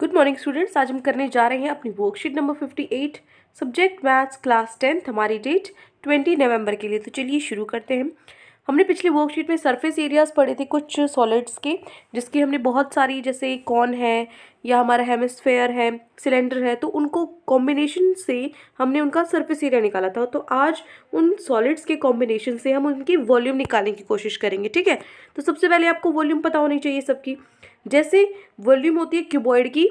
good morning students आज हम करने जा रहे हैं अपनी worksheet number fifty eight subject maths class tenth हमारी डेट ट्वेंटी नवंबर के लिए तो चलिए शुरू करते हैं हमने पिछले वर्कशीट में सरफेस एरियाज पढ़े थे कुछ सॉलिड्स के जिसकी हमने बहुत सारी जैसे कॉन है या हमारा हेमस्फेयर है सिलेंडर है तो उनको कॉम्बिनेशन से हमने उनका सरफेस एरिया निकाला था तो आज उन सॉलिड्स के कॉम्बिनेशन से हम उनकी वॉल्यूम निकालने की कोशिश करेंगे ठीक है तो सबसे पहले आपको वॉल्यूम पता होनी चाहिए सबकी जैसे वॉल्यूम होती है क्यूबॉइड की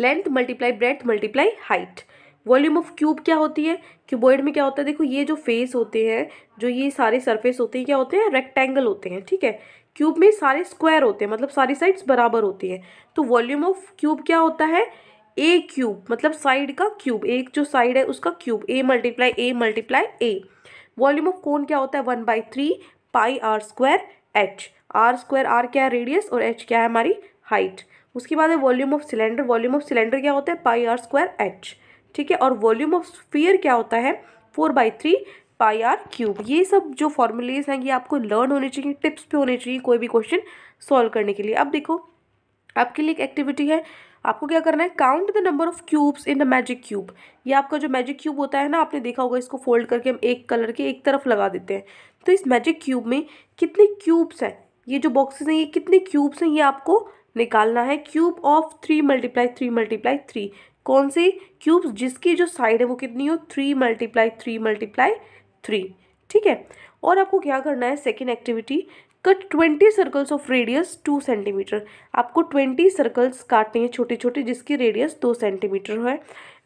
length multiply breadth multiply height volume of cube क्या होती है क्यूबॉइड में क्या होता है देखो ये जो फेस होते हैं जो ये सारे सरफेस होते हैं क्या होते हैं रेक्टेंगल होते हैं ठीक है क्यूब में सारे स्क्वायर होते हैं मतलब सारी साइड्स बराबर होती हैं तो वॉल्यूम ऑफ क्यूब क्या होता है ए क्यूब मतलब साइड का क्यूब एक जो साइड है उसका cube a multiply a multiply a volume of cone क्या होता है one by three pi are square h r square are क्या है रेडियस और एच क्या है हमारी हाइट उसके बाद है volume of cylinder volume of cylinder क्या होता है पाई आर स्क्वायर एच ठीक है और वॉल्यूम ऑफ स्फीयर क्या होता है four by three pi are cube ये सब जो फॉर्मूलेज हैं ये आपको लर्न होने चाहिए टिप्स पे होने चाहिए कोई भी क्वेश्चन सॉल्व करने के लिए अब देखो आपके लिए एक एक्टिविटी है आपको क्या करना है count the number of cubes in the magic cube ये आपका जो मैजिक क्यूब होता है ना आपने देखा होगा इसको फोल्ड करके हम एक कलर के एक तरफ लगा देते हैं तो इस मैजिक क्यूब में कितने क्यूब्स हैं ये जो बॉक्सेस हैं ये कितने क्यूब्स हैं ये आपको निकालना है cube of three multiply three multiply three कौन से क्यूब्स जिसकी जो साइड है वो कितनी हो three multiply three multiply three ठीक है और आपको क्या करना है second activity cut twenty circles of radius two centimetre आपको ट्वेंटी सर्कल्स काटने हैं छोटे छोटे जिसकी रेडियस दो सेंटीमीटर है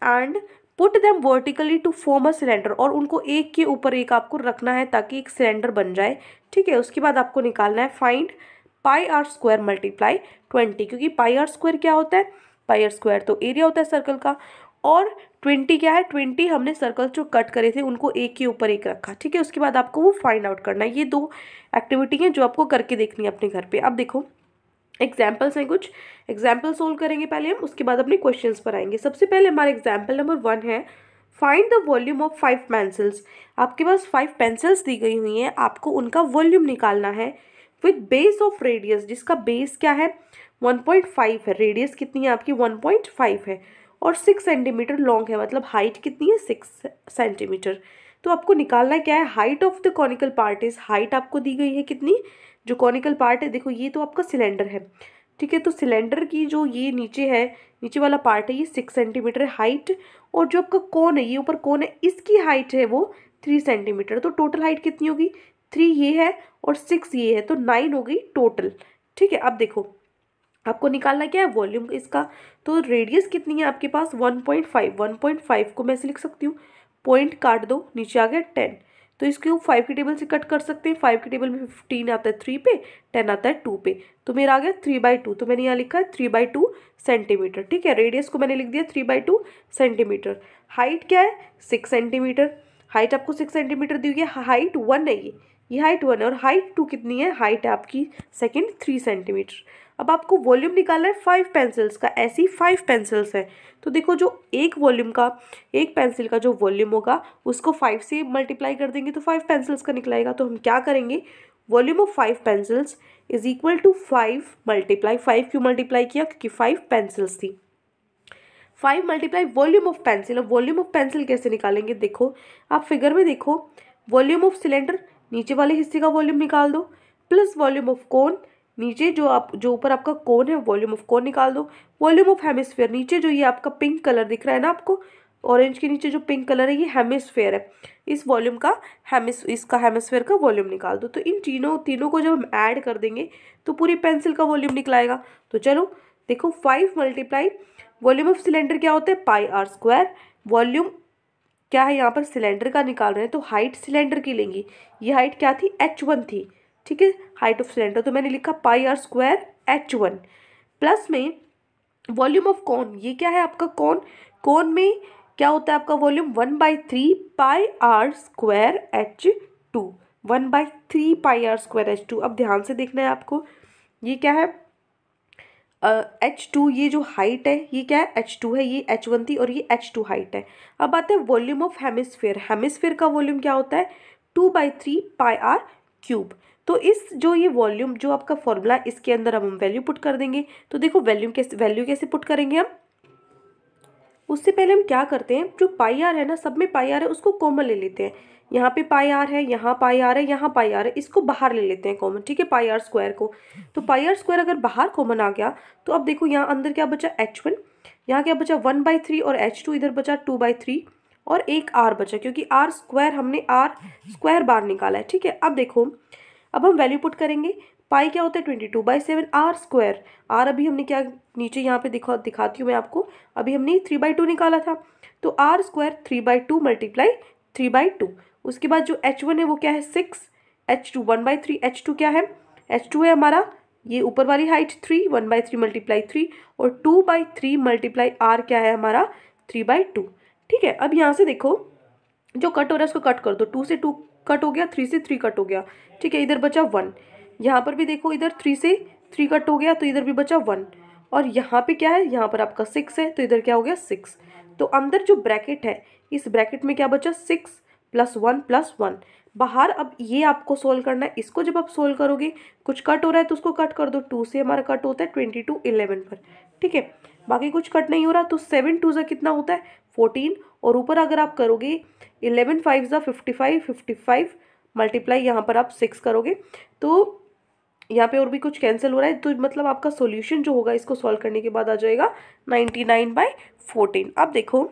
and put them vertically to form a cylinder और उनको एक के ऊपर एक आपको रखना है ताकि एक सिलेंडर बन जाए ठीक है उसके बाद आपको निकालना है find pi are square multiply twenty क्योंकि पाई आर स्क्वायर क्या होता है पाई आर स्क्वायर तो एरिया होता है सर्कल का और ट्वेंटी क्या है ट्वेंटी हमने सर्कल जो कट करे थे उनको एक के ऊपर एक रखा ठीक है उसके बाद आपको वो फाइंड आउट करना है ये दो एक्टिविटी हैं जो आपको करके देखनी है अपने घर पे अब देखो एग्जाम्पल्स हैं कुछ एग्जाम्पल सोल्व करेंगे पहले हम उसके बाद अपने क्वेश्चंस पर आएंगे सबसे पहले हमारा एग्जाम्पल नंबर वन है find the volume of five pencils आपके पास फाइव पेंसिल्स दी गई हुई हैं आपको उनका वॉल्यूम निकालना है विथ बेस ऑफ रेडियस जिसका बेस क्या है वन पॉइंट फाइव है रेडियस कितनी है आपकी वन पॉइंट फाइव है और सिक्स सेंटीमीटर लॉन्ग है मतलब हाइट कितनी है सिक्स सेंटीमीटर तो आपको निकालना क्या है height of the conical part is height आपको दी गई है कितनी जो कॉनिकल पार्ट है देखो ये तो आपका सिलेंडर है ठीक है तो सिलेंडर की जो ये नीचे है नीचे वाला पार्ट है ये सिक्स सेंटीमीटर हाइट और जो आपका कोन है ये ऊपर कोन है इसकी हाइट है वो थ्री सेंटीमीटर तो टोटल हाइट कितनी होगी थ्री ये है और सिक्स ये है तो नाइन हो गई टोटल ठीक है अब देखो आपको निकालना क्या है वॉल्यूम इसका तो रेडियस कितनी है आपके पास one point five one point five को मैं ऐसे लिख सकती हूँ पॉइंट काट दो नीचे आ गया टेन तो इसके वो फाइव के टेबल से कट कर सकते हैं फाइव के टेबल में फिफ्टीन आता है थ्री पे टेन आता है टू पे तो मेरा आ गया थ्री बाई टू तो मैंने यहाँ लिखा है थ्री बाई टू सेंटीमीटर ठीक है रेडियस को मैंने लिख दिया three by two centimetre height क्या है सिक्स सेंटीमीटर हाइट आपको सिक्स सेंटीमीटर दी हुई है हाइट वन है ये ये हाइट वन है और हाइट टू कितनी है हाइट आपकी सेकेंड थ्री सेंटीमीटर अब आपको वॉल्यूम निकालना है फाइव पेंसिल्स का ऐसी फाइव पेंसिल्स हैं तो देखो जो एक वॉल्यूम का एक पेंसिल का जो वॉल्यूम होगा उसको फाइव से मल्टीप्लाई कर देंगे तो फाइव पेंसिल्स का निकलाएगा तो हम क्या करेंगे volume of five pencils is equal to five multiply five क्यों मल्टीप्लाई किया क्योंकि फाइव पेंसिल्स थी five multiply volume of pencil अब वॉल्यूम ऑफ पेंसिल कैसे निकालेंगे देखो आप फिगर में देखो वॉल्यूम ऑफ सिलेंडर नीचे वाले हिस्से का वॉल्यूम निकाल दो प्लस वॉल्यूम ऑफ कोन नीचे जो आप जो ऊपर आपका कोन है वॉल्यूम ऑफ कोन निकाल दो वॉल्यूम ऑफ हेमिसफेयर नीचे जो ये आपका पिंक कलर दिख रहा है ना आपको ऑरेंज के नीचे जो पिंक कलर है ये हेमिसफेयर है इस वॉल्यूम का हेमिस इसका हेमिसफेयर का वॉल्यूम निकाल दो तो इन तीनों तीनों को जब हम ऐड कर देंगे तो पूरी पेंसिल का वॉल्यूम निकलाएगा तो चलो देखो five multiply volume of cylinder क्या होता है पाई आर स्क्वायर वॉल्यूम क्या है यहाँ पर सिलेंडर का निकाल रहे हैं तो हाइट सिलेंडर की लेंगी ये हाइट क्या थी एच वन थी ठीक है हाइट ऑफ सिलेंडर तो मैंने लिखा pi are square h one plus में वॉल्यूम ऑफ कॉन ये क्या है आपका कौन कौन में क्या होता है आपका volume one by three pi are square h two one by three pi are square h two अब ध्यान से देखना है आपको ये क्या है एच uh, टू ये जो हाइट है ये क्या है एच टू है ये एच वन थी और ये एच टू हाइट है अब आता है वॉल्यूम ऑफ हेमिसफेयर हेमिसफेयर का वॉल्यूम क्या होता है two by three pi are cube तो इस जो ये वॉल्यूम जो आपका फॉर्मूला इसके अंदर अब हम वैल्यू पुट कर देंगे तो देखो वैल्यूम कैसे वैल्यू कैसे पुट करेंगे हम उससे पहले हम क्या करते हैं जो पाई आर है ना सब में पाई आर है उसको कॉमन ले लेते हैं यहाँ पे पाई आर है यहाँ पाई आर है यहाँ पाई आर है इसको बाहर ले लेते हैं कॉमन ठीक है पाई आर स्क्वायर को तो पाई आर स्क्वायर अगर बाहर कॉमन आ गया तो अब देखो यहाँ अंदर क्या बचा एच वन यहाँ क्या बचा वन बाई थ्री और एच टू इधर बचा टू बाई थ्री और एक आर बचा क्योंकि आर स्क्वायर हमने आर स्क्वायर बाहर निकाला है ठीक है अब देखो अब हम वैल्यू पुट करेंगे पाई क्या होता है twenty two by seven are square r अभी हमने क्या नीचे यहाँ पे दिखा दिखाती हूँ मैं आपको अभी हमने थ्री बाई टू निकाला था तो r square three by two multiply three by two उसके बाद जो एच वन है वो क्या है six h two one by three H two क्या है एच टू है हमारा ये ऊपर वाली height three one by three multiply three और two by three multiply r क्या है हमारा थ्री बाई टू ठीक है अब यहाँ से देखो जो कट हो रहा है उसको कट कर दो टू से टू कट हो गया थ्री से थ्री कट हो गया ठीक है इधर बचा वन यहाँ पर भी देखो इधर थ्री से थ्री कट हो गया तो इधर भी बचा वन और यहाँ पे क्या है यहाँ पर आपका सिक्स है तो इधर क्या हो गया सिक्स तो अंदर जो ब्रैकेट है इस ब्रैकेट में क्या बचा six plus one plus one बाहर अब ये आपको सोल्व करना है इसको जब आप सोल्व करोगे कुछ कट हो रहा है तो उसको कट कर दो टू से हमारा कट होता है ट्वेंटी टू इलेवन पर ठीक है बाकी कुछ कट नहीं हो रहा तो सेवन टू ज़ा कितना होता है फोर्टीन और ऊपर अगर आप करोगे इलेवन फाइव ज़ा fifty five fifty five multiply यहाँ पर आप सिक्स करोगे तो यहाँ पे और भी कुछ कैंसिल हो रहा है तो मतलब आपका सॉल्यूशन जो होगा इसको सॉल्व करने के बाद आ जाएगा नाइन्टी नाइन बाई फोर्टीन अब देखो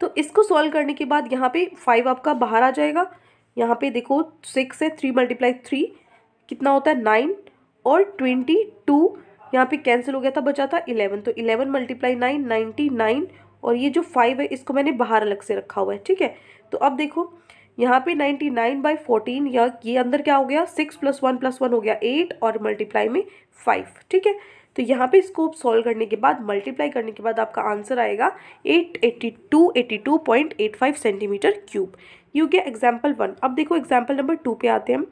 तो इसको सॉल्व करने के बाद यहाँ पे फाइव आपका बाहर आ जाएगा यहाँ पे देखो सिक्स है थ्री मल्टीप्लाई थ्री कितना होता है नाइन और ट्वेंटी टू यहाँ पे कैंसिल हो गया था बचा था इलेवन तो eleven multiply nine ninety nine और ये जो फाइव है इसको मैंने बाहर अलग से रखा हुआ है ठीक है तो अब देखो यहाँ पे नाइन्टी नाइन बाई फोर्टीन या ये अंदर क्या हो गया six plus one plus one हो गया एट और मल्टीप्लाई में फाइव ठीक है तो यहाँ पे इसको सॉल्व करने के बाद मल्टीप्लाई करने के बाद आपका आंसर आएगा eight eighty two eighty two point eight five centimetre cube ये हो गया एग्जाम्पल वन अब देखो एग्जाम्पल नंबर टू पे आते हैं हम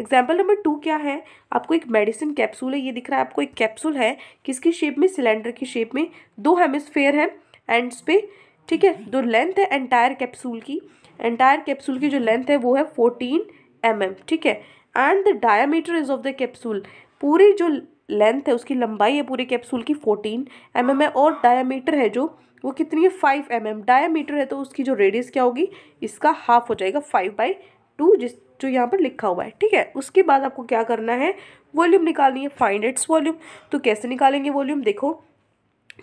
एग्जाम्पल नंबर टू क्या है आपको एक मेडिसिन कैप्सूल है ये दिख रहा है आपको एक कैप्सूल है किसकी शेप में सिलेंडर की शेप में दो हेमिसफेयर है एंड्स पे ठीक है दो लेंथ है एंटायर कैप्सूल की एंटायर कैप्सूल की जो लेंथ है वो है फोर्टीन एम mm, ठीक है and the diameter is of the capsule पूरी जो लेंथ है उसकी लंबाई है पूरे कैप्सूल की फोर्टीन एम mm है और डायामीटर है जो वो कितनी है फाइव एम एम डायामीटर है तो उसकी जो रेडियस क्या होगी इसका हाफ हो जाएगा फाइव बाई टू जिस जो यहाँ पर लिखा हुआ है ठीक है उसके बाद आपको क्या करना है वॉल्यूम निकालनी है फाइंड इट्स वॉल्यूम तो कैसे निकालेंगे वॉल्यूम देखो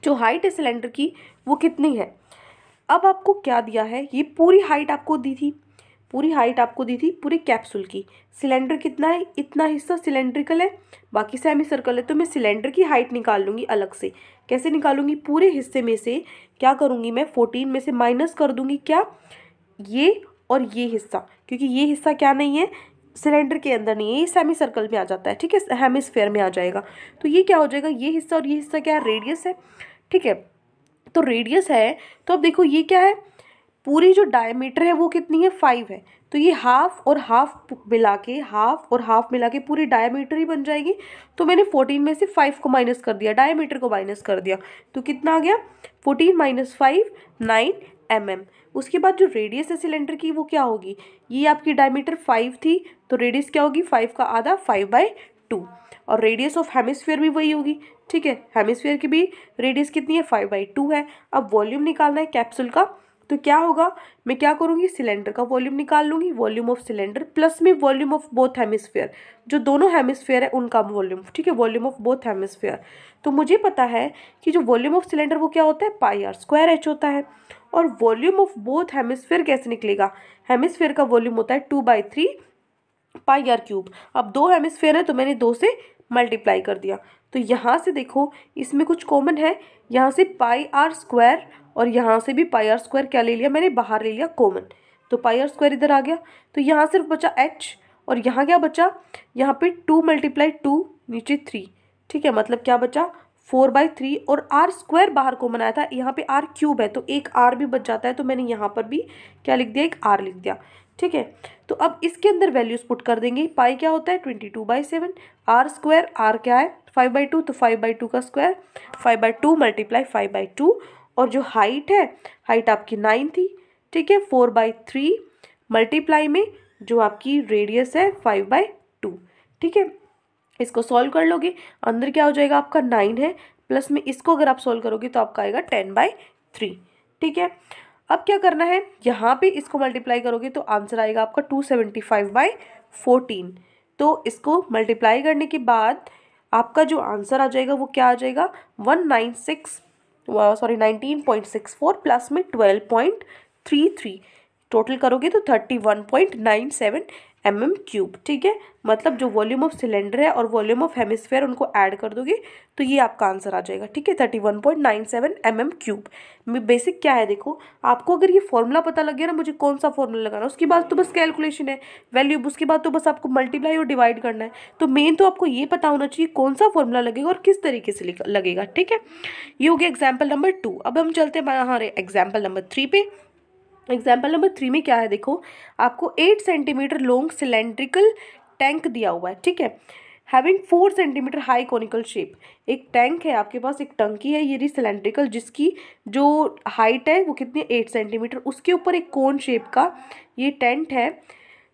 जो हाइट है सिलेंडर की वो कितनी है अब आपको क्या दिया है ये पूरी हाइट आपको दी थी पूरी हाइट आपको दी थी पूरे कैप्सूल की सिलेंडर कितना है इतना हिस्सा सिलेंड्रिकल है बाकी सेमी सर्कल है तो मैं सिलेंडर की हाइट निकाल लूँगी अलग से कैसे निकालूंगी पूरे हिस्से में से क्या करूँगी मैं फोर्टीन में से माइनस कर दूँगी क्या ये और ये हिस्सा क्योंकि ये हिस्सा क्या नहीं है सिलेंडर के अंदर नहीं है ये सेमी सर्कल में आ जाता है ठीक है हेमिसफेयर में आ जाएगा तो ये क्या हो जाएगा ये हिस्सा और ये हिस्सा क्या है रेडियस है ठीक है तो रेडियस है तो अब देखो ये क्या है पूरी जो डायमीटर है वो कितनी है फाइव है तो ये हाफ और हाफ मिला के हाफ और हाफ मिला के पूरी डायमीटर ही बन जाएगी तो मैंने फोर्टीन में से फाइव को माइनस कर दिया डायमीटर को माइनस कर दिया तो कितना आ गया fourteen minus five nine M M उसके बाद जो रेडियस है सिलेंडर की वो क्या होगी ये आपकी डायमीटर फाइव थी तो रेडियस क्या होगी फाइव का आधा फाइव बाई टू और रेडियस ऑफ हेमिसफेयर भी वही होगी ठीक है हेमिसफेयर की भी रेडियस कितनी है फाइव बाई टू है अब वॉल्यूम निकालना है कैप्सूल का तो क्या होगा मैं क्या करूँगी सिलेंडर का वॉल्यूम निकाल लूँगी वॉल्यूम ऑफ सिलेंडर प्लस में वॉल्यूम ऑफ बोथ हेमिसफेयर जो दोनों हेमिसफेयर है उनका वॉल्यूम ठीक है वॉल्यूम ऑफ बोथ हेमिसफेयर तो मुझे पता है कि जो वॉल्यूम ऑफ सिलेंडर वो क्या होता है पाई आर स्क्वायर एच होता है और वॉल्यूम ऑफ बोथ हेमिसफेयर कैसे निकलेगा हेमिसफेयर का वॉल्यूम होता है two by three pi are cube अब दो हेमिसफेयर है तो मैंने दो से मल्टीप्लाई कर दिया तो यहाँ से देखो इसमें कुछ कॉमन है यहाँ से पाई आर स्क्वायर और यहाँ से भी पाई आर स्क्वायर क्या ले लिया मैंने बाहर ले लिया कॉमन तो पाई आर स्क्वायर इधर आ गया तो यहाँ सिर्फ बचा एच और यहाँ क्या बचा यहाँ पे टू मल्टीप्लाई टू नीचे थ्री ठीक है मतलब क्या बचा फोर बाई थ्री और आर स्क्वायर बाहर को बनाया था यहाँ पे आर क्यूब है तो एक आर भी बच जाता है तो मैंने यहाँ पर भी क्या लिख दिया एक आर लिख दिया ठीक है तो अब इसके अंदर वैल्यूज पुट कर देंगे पाई क्या होता है twenty two by seven are square are क्या है फाइव बाई टू तो फाइव बाई टू का square five by two multiply five by two और जो हाइट है हाइट आपकी नाइन थी ठीक है फोर बाई थ्री मल्टीप्लाई में जो आपकी रेडियस है फाइव बाई टू ठीक है इसको सॉल्व कर लोगे अंदर क्या हो जाएगा आपका नाइन है प्लस में इसको अगर आप सॉल्व करोगे तो आपका आएगा टेन बाई थ्री ठीक है अब क्या करना है यहाँ पे इसको मल्टीप्लाई करोगे तो आंसर आएगा आपका two seventy five by fourteen तो इसको मल्टीप्लाई करने के बाद आपका जो आंसर आ जाएगा वो क्या आ जाएगा one nine six sorry nineteen point six four plus में twelve point three three total करोगे तो thirty one point nine seven M M cube ठीक है मतलब जो वॉल्यूम ऑफ सिलेंडर है और वॉल्यूम ऑफ हेमिसफेयर उनको ऐड कर दोगे तो ये आपका आंसर आ जाएगा ठीक है thirty one point nine seven M M cube basic क्या है देखो आपको अगर ये फॉर्मूला पता लग गया ना मुझे कौन सा फॉर्मूला लगाना उसके बाद तो बस कैलकुलेशन है वैल्यूब उसके बाद तो बस आपको मल्टीप्लाई और डिवाइड करना है तो मेन तो आपको ये पता होना चाहिए कौन सा फॉर्मूला लगेगा और किस तरीके से लगेगा ठीक है ये हो गया एग्जाम्पल नंबर टू अब हम चलते हैं हमारे एग्जाम्पल नंबर थ्री पे एग्जाम्पल नंबर थ्री में क्या है देखो आपको eight centimetre long cylindrical tank दिया हुआ है ठीक है having four centimetre high conical shape एक टैंक है आपके पास एक टंकी है ये रही सिलेंड्रिकल जिसकी जो हाइट है वो कितनी एट सेंटीमीटर उसके ऊपर एक कोन शेप का ये टेंट है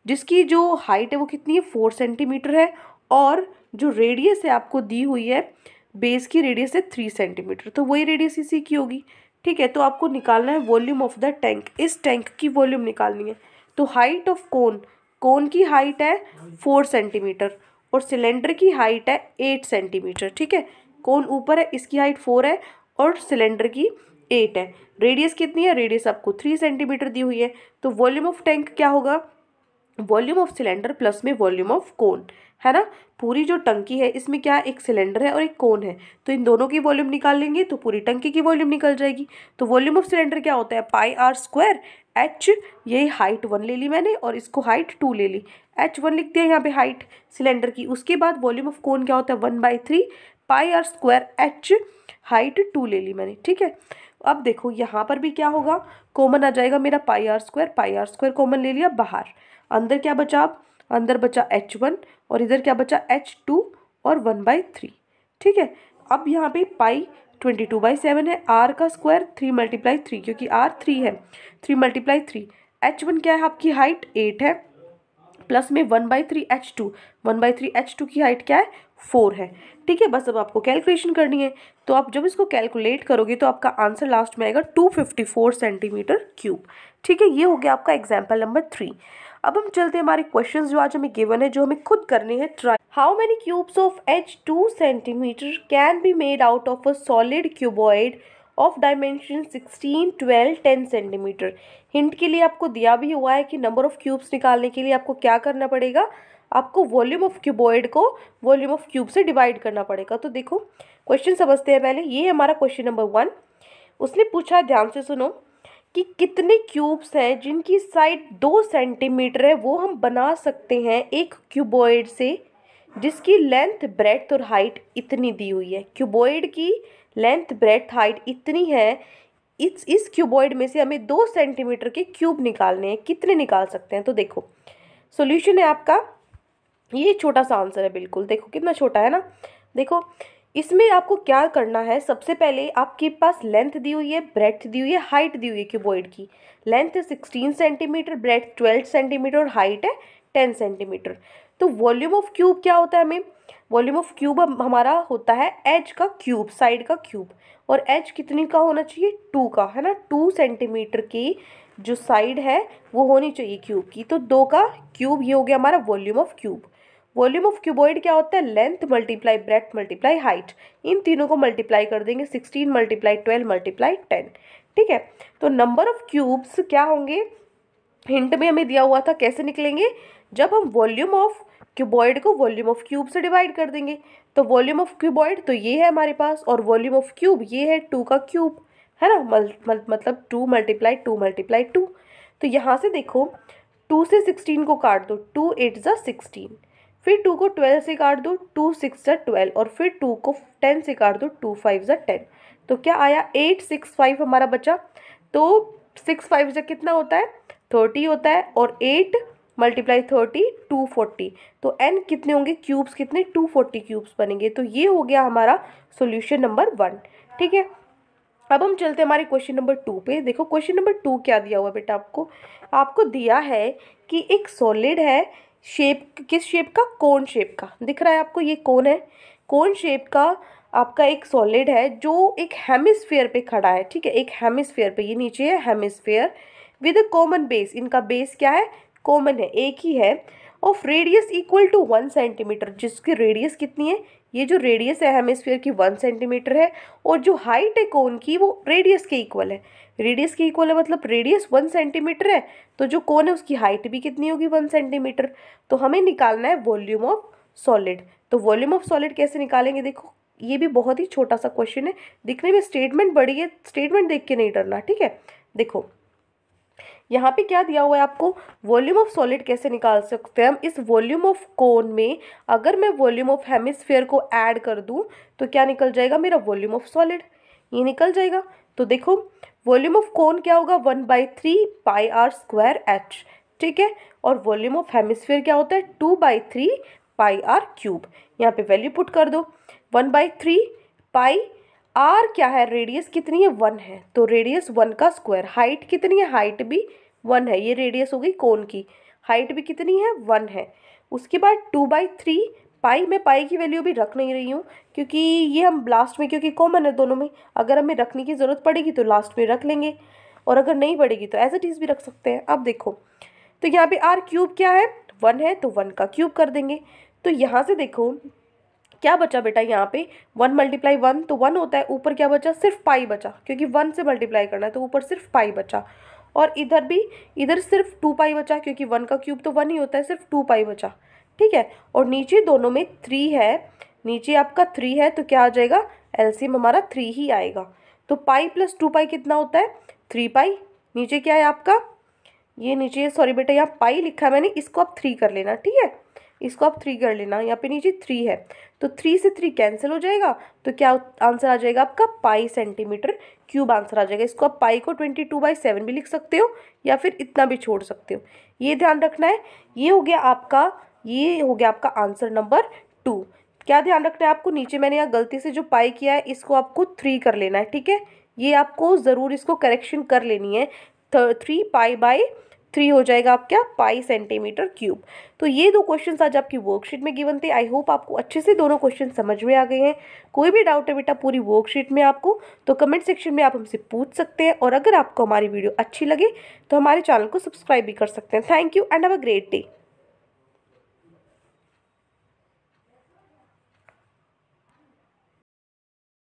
जिसकी जो हाइट है वो कितनी है फोर सेंटीमीटर है और जो रेडियस है आपको दी हुई है बेस की रेडियस है थ्री सेंटीमीटर तो वही रेडियस इसी की होगी ठीक है तो आपको निकालना है वॉल्यूम ऑफ द टैंक इस टैंक की वॉल्यूम निकालनी है तो हाइट ऑफ कोन कोन की हाइट है फोर सेंटीमीटर और सिलेंडर की हाइट है एट सेंटीमीटर ठीक है कोन ऊपर है इसकी हाइट फोर है और सिलेंडर की एट है रेडियस कितनी है रेडियस आपको थ्री सेंटीमीटर दी हुई है तो वॉल्यूम ऑफ टैंक क्या होगा वॉल्यूम ऑफ सिलेंडर प्लस में वॉल्यूम ऑफ कोन है ना पूरी जो टंकी है इसमें क्या एक सिलेंडर है और एक कोन है तो इन दोनों की वॉल्यूम निकाल लेंगे तो पूरी टंकी की वॉल्यूम निकल जाएगी तो वॉल्यूम ऑफ सिलेंडर क्या होता है पाई आर स्क्वायर एच यही हाइट वन ले ली मैंने और इसको हाइट टू ले ली एच वन लिख दिया यहाँ पे हाइट सिलेंडर की उसके बाद वॉल्यूम ऑफ कोन क्या होता है one by three pi are square H height two ले ली मैंने ठीक है अब देखो यहाँ पर भी क्या होगा कॉमन आ जाएगा मेरा pi are square pi are square common ले लिया बाहर अंदर क्या बचा आप अंदर बचा एच वन और इधर क्या बचा एच टू और वन बाई थ्री ठीक है अब यहाँ पे pi twenty two by seven है आर का स्क्वायर थ्री मल्टीप्लाई थ्री क्योंकि आर थ्री है three multiply three H one क्या है आपकी हाइट एट है प्लस में one by three H two one by three H two की हाइट क्या है फोर है ठीक है बस अब आपको कैलकुलेशन करनी है तो आप जब इसको कैलकुलेट करोगे तो आपका आंसर लास्ट में आएगा two fifty four centimetre cube ठीक है ये हो गया आपका एग्जाम्पल नंबर थ्री अब हम चलते हैं हमारे क्वेश्चन जो आज हमें गिवन है जो हमें खुद करने हैं try how many cubes of H two centimetre can be made out of a solid cuboid of dimension sixteen twelve ten centimetre hint के लिए आपको दिया भी हुआ है कि नंबर ऑफ़ क्यूब्स निकालने के लिए आपको क्या करना पड़ेगा आपको वॉल्यूम ऑफ क्यूबॉइड को वॉल्यूम ऑफ क्यूब से डिवाइड करना पड़ेगा तो देखो क्वेश्चन समझते हैं पहले ये हमारा क्वेश्चन नंबर वन उसने पूछा ध्यान से सुनो कि कितने क्यूब्स हैं जिनकी साइड दो सेंटीमीटर है वो हम बना सकते हैं एक क्यूबॉइड से जिसकी लेंथ ब्रेथ और हाइट इतनी दी हुई है क्यूबॉइड की लेंथ ब्रेथ हाइट इतनी है इस इस क्यूबॉइड में से हमें दो सेंटीमीटर के क्यूब निकालने हैं कितने निकाल सकते हैं तो देखो सोल्यूशन है आपका ये छोटा सा आंसर है बिल्कुल देखो कितना छोटा है ना देखो इसमें आपको क्या करना है सबसे पहले आपके पास लेंथ दी हुई है ब्रेथ दी हुई है हाइट दी हुई है क्यूबॉइड की length sixteen centimetre breadth twelfth centimetre और हाइट है टेन सेंटीमीटर तो वॉल्यूम ऑफ क्यूब क्या होता है हमें वॉल्यूम ऑफ क्यूब हमारा होता है एज का क्यूब साइड का क्यूब और एज कितनी का होना चाहिए टू का है ना टू सेंटीमीटर की जो साइड है वो होनी चाहिए क्यूब की तो दो का क्यूब ये हो गया हमारा volume of cube volume of cuboid क्या होता है length multiply breadth multiply height इन तीनों को मल्टीप्लाई कर देंगे sixteen multiply twelve multiply ten ठीक है तो नंबर ऑफ क्यूब्स क्या होंगे हिंट में हमें दिया हुआ था कैसे निकलेंगे जब हम वॉल्यूम ऑफ क्यूबॉइड को वॉल्यूम ऑफ क्यूब से डिवाइड कर देंगे तो वॉल्यूम ऑफ क्यूबॉइड तो ये है हमारे पास और वॉल्यूम ऑफ क्यूब ये है टू का क्यूब है ना मल, मल, मतलब two multiply two multiply two तो यहाँ से देखो टू से सिक्सटीन को काट दो टू एट ज़ा सिक्सटीन फिर टू को ट्वेल्व से काट दो टू सिक्स ज ट्वेल्व और फिर टू को टेन से काट दो टू फाइव ज टेन तो क्या आया एट सिक्स फाइव हमारा बचा तो सिक्स फाइव ज कितना होता है थर्टी होता है और eight multiply thirty two forty तो एन कितने होंगे क्यूब्स कितने टू फोर्टी क्यूब्स बनेंगे तो ये हो गया हमारा सोल्यूशन नंबर वन ठीक है अब हम चलते हैं हमारे क्वेश्चन नंबर टू पे देखो क्वेश्चन नंबर टू क्या दिया हुआ बेटा आपको आपको दिया है कि एक सॉलिड है शेप किस शेप का कोन शेप का दिख रहा है आपको ये कोन है कोन शेप का आपका एक सॉलिड है जो एक हेमिसफेयर पे खड़ा है ठीक है एक हेमिसफेयर पे ये नीचे है hemisphere with a common base इनका बेस क्या है कॉमन है एक ही है of radius equal to one centimetre जिसकी रेडियस कितनी है ये जो रेडियस है हेमिस्फीयर की वन सेंटीमीटर है और जो हाइट है कोन की वो रेडियस के इक्वल है रेडियस के इक्वल है मतलब रेडियस वन सेंटीमीटर है तो जो कोन है उसकी हाइट भी कितनी होगी वन सेंटीमीटर तो हमें निकालना है वॉल्यूम ऑफ सॉलिड तो वॉल्यूम ऑफ सॉलिड कैसे निकालेंगे देखो ये भी बहुत ही छोटा सा क्वेश्चन है दिखने में स्टेटमेंट बड़ी है स्टेटमेंट देख के नहीं डरना ठीक है देखो यहाँ पे क्या दिया हुआ है आपको वॉल्यूम ऑफ सॉलिड कैसे निकाल सकते हैं हम इस वॉल्यूम ऑफ कोन में अगर मैं वॉल्यूम ऑफ हेमिसफेयर को ऐड कर दूँ तो क्या निकल जाएगा मेरा वॉल्यूम ऑफ सॉलिड ये निकल जाएगा तो देखो वॉल्यूम ऑफ कोन क्या होगा one by three pi are square H ठीक है और वॉल्यूम ऑफ हेमिसफेयर क्या होता है two by three pi are cube यहाँ पे वैल्यू पुट कर दो one by three pi R क्या है रेडियस कितनी है वन है तो रेडियस वन का स्क्वायर हाइट कितनी है हाइट भी वन है ये रेडियस हो गई कोन की हाइट भी कितनी है वन है उसके बाद टू बाई थ्री पाई मैं पाई की वैल्यू भी रख नहीं रही हूँ क्योंकि ये हम लास्ट में क्योंकि कॉमन है दोनों में अगर हमें रखने की ज़रूरत पड़ेगी तो लास्ट में रख लेंगे और अगर नहीं पड़ेगी तो एज ए टीज भी रख सकते हैं अब देखो तो यहाँ पे आर क्यूब क्या है वन है तो वन का क्यूब कर देंगे तो यहाँ से देखो क्या बचा बेटा यहाँ पे वन मल्टीप्लाई वन तो वन होता है ऊपर क्या बचा सिर्फ पाई बचा क्योंकि वन से मल्टीप्लाई करना है तो ऊपर सिर्फ पाई बचा और इधर भी इधर सिर्फ टू पाई बचा क्योंकि वन का क्यूब तो वन ही होता है सिर्फ टू पाई बचा ठीक है और नीचे दोनों में थ्री है नीचे आपका थ्री है तो क्या आ जाएगा एलसीएम हमारा थ्री ही आएगा तो पाई प्लस टू पाई कितना होता है थ्री पाई नीचे क्या है आपका ये नीचे सॉरी बेटा यहाँ पाई लिखा है मैंने इसको आप थ्री कर लेना ठीक है इसको आप थ्री कर लेना यहाँ पे नीचे थ्री है तो थ्री से थ्री कैंसिल हो जाएगा तो क्या आंसर आ जाएगा आपका पाई सेंटीमीटर क्यूब आंसर आ जाएगा इसको आप पाई को ट्वेंटी टू बाई सेवन भी लिख सकते हो या फिर इतना भी छोड़ सकते हो ये ध्यान रखना है ये हो गया आपका ये हो गया आपका आंसर नंबर टू क्या ध्यान रखना है आपको नीचे मैंने यहाँ गलती से जो पाई किया है इसको आपको थ्री कर लेना है ठीक है ये आपको ज़रूर इसको करेक्शन कर लेनी है थ्री पाई बाई थ्री हो जाएगा आपका पाई सेंटीमीटर क्यूब तो ये दो क्वेश्चन आज आपकी वर्कशीट में गिवन थे आई होप आपको अच्छे से दोनों क्वेश्चन समझ में आ गए हैं कोई भी डाउट है बेटा पूरी वर्कशीट में आपको तो कमेंट सेक्शन में आप हमसे पूछ सकते हैं और अगर आपको हमारी वीडियो अच्छी लगे तो हमारे चैनल को सब्सक्राइब भी कर सकते हैं thank you and have a great day